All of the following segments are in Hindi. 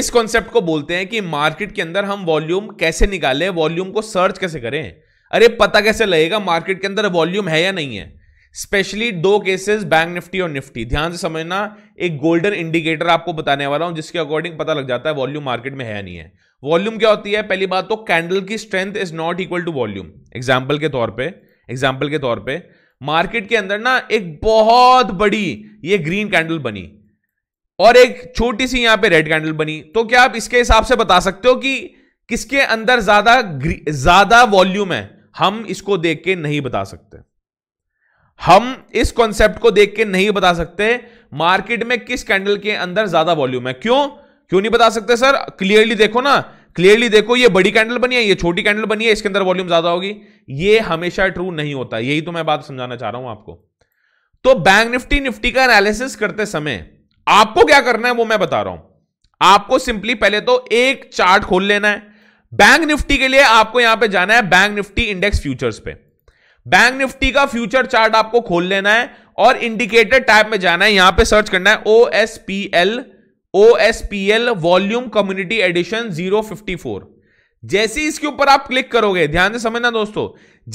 इस कॉन्सेप्ट को बोलते हैं कि मार्केट के अंदर हम वॉल्यूम कैसे निकालें वॉल्यूम को सर्च कैसे करें अरे पता कैसे लगेगा मार्केट के अंदर वॉल्यूम है या नहीं है स्पेशली दो केसेस बैंक निफ्टी और निफ्टी ध्यान से समझना एक गोल्डन इंडिकेटर आपको बताने वाला हूं जिसके अकॉर्डिंग पता लग जाता है वॉल्यूम मार्केट में है या नहीं है वॉल्यूम क्या होती है पहली बात तो कैंडल की strength is not equal to volume example के तौर पर एग्जाम्पल के तौर पर मार्केट के अंदर ना एक बहुत बड़ी ये ग्रीन कैंडल बनी और एक छोटी सी यहां पे रेड कैंडल बनी तो क्या आप इसके हिसाब से बता सकते हो कि किसके अंदर ज्यादा ज्यादा वॉल्यूम है हम इसको देख के नहीं बता सकते हम इस कॉन्सेप्ट को देख के नहीं बता सकते मार्केट में किस कैंडल के अंदर ज्यादा वॉल्यूम है क्यों क्यों नहीं बता सकते सर क्लियरली देखो ना क्लियरली देखो ये बड़ी कैंडल बनी है ये छोटी कैंडल बनी है इसके अंदर वॉल्यूम ज्यादा होगी ये हमेशा ट्रू नहीं होता यही तो मैं बात समझाना चाह रहा हूं आपको तो बैंक निफ्टी निफ्टी का एनालिसिस करते समय आपको क्या करना है वो मैं बता रहा हूं आपको सिंपली पहले तो एक चार्ट खोल लेना है बैंक निफ्टी के लिए आपको यहां पे जाना है बैंक निफ्टी इंडेक्स फ्यूचर्स पे बैंक निफ्टी का फ्यूचर चार्ट आपको खोल लेना है और इंडिकेटर टाइप में जाना है यहां पे सर्च करना है O S P L O S P L volume community edition zero fifty four जैसे इसके ऊपर आप क्लिक करोगे ध्यान से समझना दोस्तों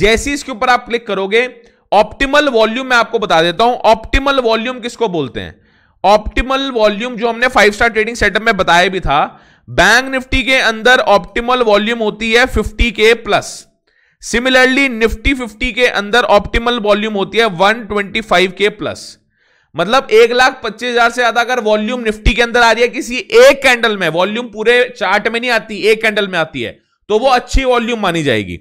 जैसे इसके ऊपर आप क्लिक करोगे ऑप्टिमल वॉल्यूम मैं आपको बता देता हूं ऑप्टिमल वॉल्यूम किसको बोलते हैं ऑप्टिमल वॉल्यूम जो हमने फाइव स्टार ट्रेडिंग सेटअप में बताया भी था बैंक निफ्टी के अंदर ऑप्टिमल वॉल्यूम होती है फिफ्टी के प्लस सिमिलरली निफ्टी फिफ्टी के अंदर ऑप्टिमल वॉल्यूम होती है फाइव के प्लस मतलब एक लाख पच्चीस हजार से ज्यादा अगर वॉल्यूम निफ्टी के अंदर आ रही है किसी एक कैंडल में वॉल्यूम पूरे चार्ट में नहीं आती एक कैंडल में आती है तो वो अच्छी वॉल्यूम मानी जाएगी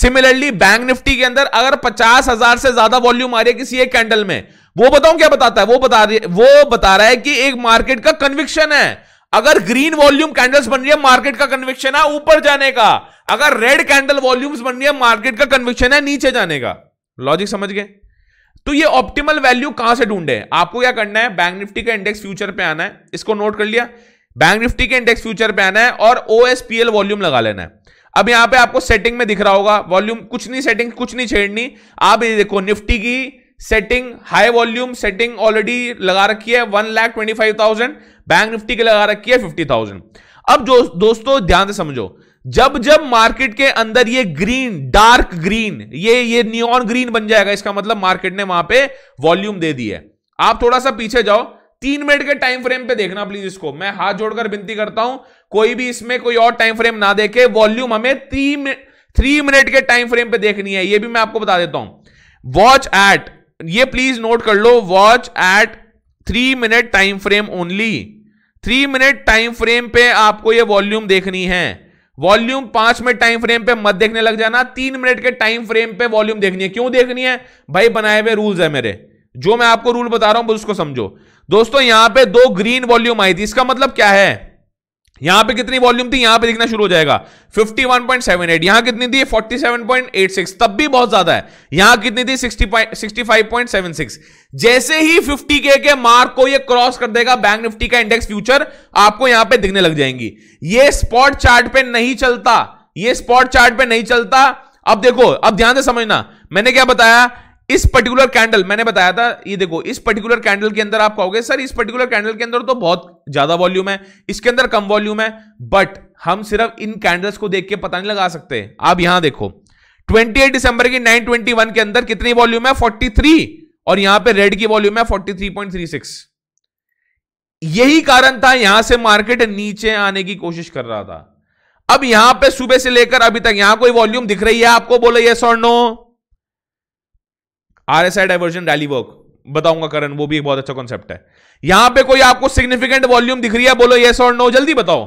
सिमिलरली बैंक निफ्टी के अंदर अगर पचास हजार से ज्यादा वॉल्यूम आ रही है किसी एक कैंडल में वो बताऊं क्या बताता है वो बता रही वो बता रहा है कि एक मार्केट का कन्विक्शन है अगर ग्रीन वॉल्यूम कैंडल्स बन रही है मार्केट का कन्विक्शन है ऊपर जाने का अगर रेड कैंडल वॉल्यूम्स बन रही है मार्केट का कन्विक्शन है नीचे जाने का लॉजिक समझ गए तो ये ऑप्टिमल वैल्यू कहां से ढूंढे आपको क्या करना है बैंक निफ्टी का इंडेक्स फ्यूचर पे आना है इसको नोट कर लिया बैंक निफ्टी के इंडेक्स फ्यूचर पे आना है और O S P L volume लगा लेना है अब यहां पे आपको सेटिंग में दिख रहा होगा वॉल्यूम कुछ नहीं सेटिंग कुछ नहीं छेड़नी आप ये देखो निफ्टी की setting high volume setting already लगा रखी है one lakh twenty five thousand bank Nifty के लगा रखी है फिफ्टी थाउजेंड अब जो दोस्तों ध्यान से समझो जब जब मार्केट के अंदर ये ग्रीन डार्क ग्रीन ये ये नियॉन ग्रीन बन जाएगा इसका मतलब मार्केट ने वहां पे वॉल्यूम दे दी है आप थोड़ा सा पीछे जाओ तीन मिनट के टाइम फ्रेम पे देखना प्लीज इसको मैं हाथ जोड़कर विनती करता हूं कोई भी इसमें कोई और टाइम फ्रेम ना देखे वॉल्यूम हमें थ्री मिनट के टाइम फ्रेम पे देखनी है ये भी मैं आपको बता देता हूं वॉच एट ये प्लीज नोट कर लो watch at three minute time frame only three minute time frame पे आपको ये वॉल्यूम देखनी है वॉल्यूम पांच मिनट टाइम फ्रेम पे मत देखने लग जाना तीन मिनट के टाइम फ्रेम पे वॉल्यूम देखनी है क्यों देखनी है भाई बनाए हुए रूल्स है मेरे जो मैं आपको रूल बता रहा हूं उसको समझो दोस्तों यहां पे दो ग्रीन वॉल्यूम आई थी इसका मतलब क्या है यहां पे कितनी वॉल्यूम थी यहां पे दिखना शुरू हो जाएगा 51.78 यहां कितनी थी 47.86 तब भी बहुत ज्यादा है यहां कितनी थी 60 65.76 जैसे ही 50 के के मार्क को ये क्रॉस कर देगा बैंक निफ्टी का इंडेक्स फ्यूचर आपको यहां पे दिखने लग जाएंगी ये स्पॉट चार्ट पे नहीं चलता ये स्पॉट चार्ट पे नहीं चलता अब देखो अब ध्यान से समझना मैंने क्या बताया इस पर्टिकुलर कैंडल मैंने बताया था ये देखो इस पर्टिकुलर कैंडल के अंदर आप कहोगे सर इस पर्टिकुलर कैंडल के अंदर तो बहुत ज्यादा वॉल्यूम है इसके अंदर कम वॉल्यूम है बट हम सिर्फ इन कैंडल्स को देख के पता नहीं लगा सकते आप यहां देखो 28 दिसंबर की 921 के अंदर कितनी वॉल्यूम है 43 और यहां पे रेड की वॉल्यूम है 43.36 यही कारण था यहां से मार्केट नीचे आने की कोशिश कर रहा था अब यहां पे सुबह से लेकर अभी तक यहां कोई वॉल्यूम दिख रही है आपको बोले यस और no R S I divergence rally work बताऊंगा करण वो भी एक बहुत अच्छा कॉन्सेप्ट है यहां पे कोई आपको सिग्निफिकेंट वॉल्यूम दिख रही है बोलो येस और नो जल्दी बताओ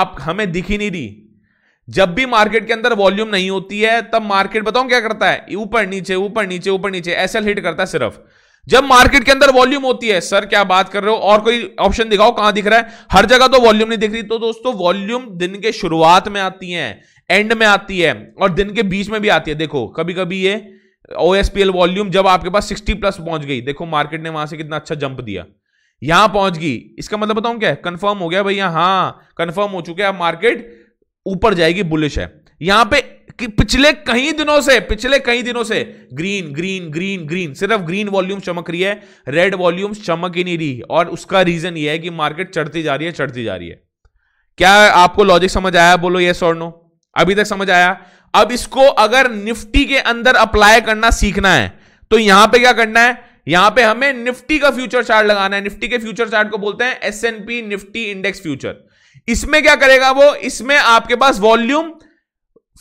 आप हमें दिख ही नहीं रही जब भी मार्केट के अंदर वॉल्यूम नहीं होती है तब मार्केट बताओ क्या करता है ऊपर नीचे ऊपर नीचे ऊपर नीचे एसएल हिट करता है सिर्फ जब मार्केट के अंदर वॉल्यूम होती है सर क्या बात कर रहे हो और कोई ऑप्शन दिखाओ कहां दिख रहा है हर जगह तो वॉल्यूम नहीं दिख रही तो दोस्तों वॉल्यूम दिन के शुरुआत में आती है एंड में आती है और दिन के बीच में भी आती है देखो कभी कभी ये ओएसपीएल वॉल्यूम जब आपके पास 60 प्लस पहुंच गई देखो मार्केट ने वहां से कितना अच्छा जंप दिया यहां पहुंच गई इसका मतलब बताऊं क्या कंफर्म हो गया भैया हाँ कंफर्म हो चुके अब मार्केट ऊपर जाएगी बुलिश है यहां पे कि पिछले कई दिनों से पिछले कई दिनों से ग्रीन ग्रीन ग्रीन ग्रीन सिर्फ ग्रीन वॉल्यूम चमक रही है रेड वॉल्यूम चमक ही नहीं रही और उसका रीजन यह है कि मार्केट चढ़ती जा रही है चढ़ती जा रही है क्या आपको लॉजिक समझ आया बोलो यस और नो अभी तक समझ आया अब इसको अगर निफ्टी के अंदर अप्लाई करना सीखना है तो यहां पे क्या करना है यहां पे हमें निफ्टी का फ्यूचर चार्ट लगाना है निफ्टी के फ्यूचर चार्ट को बोलते हैं S and P Nifty index future इसमें क्या करेगा वो इसमें आपके पास वॉल्यूम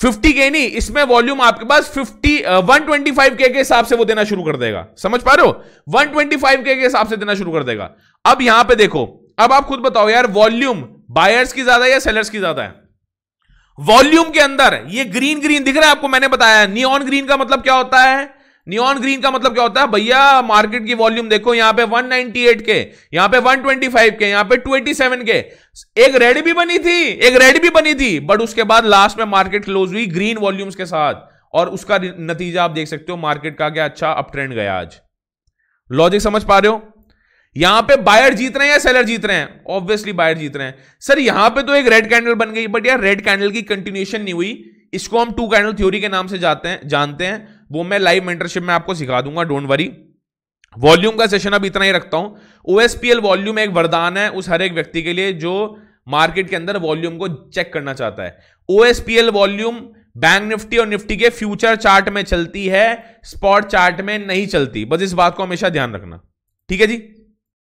50 के नहीं इसमें वॉल्यूम आपके पास 50 125 के के हिसाब से वो देना शुरू कर देगा समझ पा रहे हो 125 के के हिसाब से देना शुरू कर देगा अब यहां पे देखो अब आप खुद बताओ यार वॉल्यूम बायर्स की ज्यादा या सेलर्स की ज्यादा है वॉल्यूम के अंदर ये ग्रीन ग्रीन दिख रहा है आपको मैंने बताया नियॉन ग्रीन का मतलब क्या होता है नियॉन ग्रीन का मतलब क्या होता है भैया मार्केट की वॉल्यूम देखो यहां पे 198 के यहां पे 125 के यहां पे 287 के एक रेड भी बनी थी एक रेड भी बनी थी बट उसके बाद लास्ट में मार्केट क्लोज हुई ग्रीन वॉल्यूम्स के साथ और उसका नतीजा आप देख सकते हो मार्केट का क्या अच्छा अप ट्रेंड गया आज लॉजिक समझ पा रहे हो यहां पे बायर जीत रहे हैं या सेलर जीत रहे हैं ऑब्वियसली बायर जीत रहे हैं सर यहां पे तो एक रेड कैंडल बन गई बट यार रेड कैंडल की कंटिन्यूशन नहीं हुई इसको हम टू कैंडल थ्योरी के नाम से जाते हैं जानते हैं वो मैं लाइव मेंटरशिप में आपको सिखा दूंगा डोंट वरी वॉल्यूम का सेशन अब इतना ही रखता हूं ओएसपीएल वॉल्यूम एक वरदान है उस हर एक व्यक्ति के लिए जो मार्केट के अंदर वॉल्यूम को चेक करना चाहता है ओएसपीएल वॉल्यूम बैंक निफ्टी और निफ्टी के फ्यूचर चार्ट में चलती है स्पॉट चार्ट में नहीं चलती बस इस बात को हमेशा ध्यान रखना ठीक है जी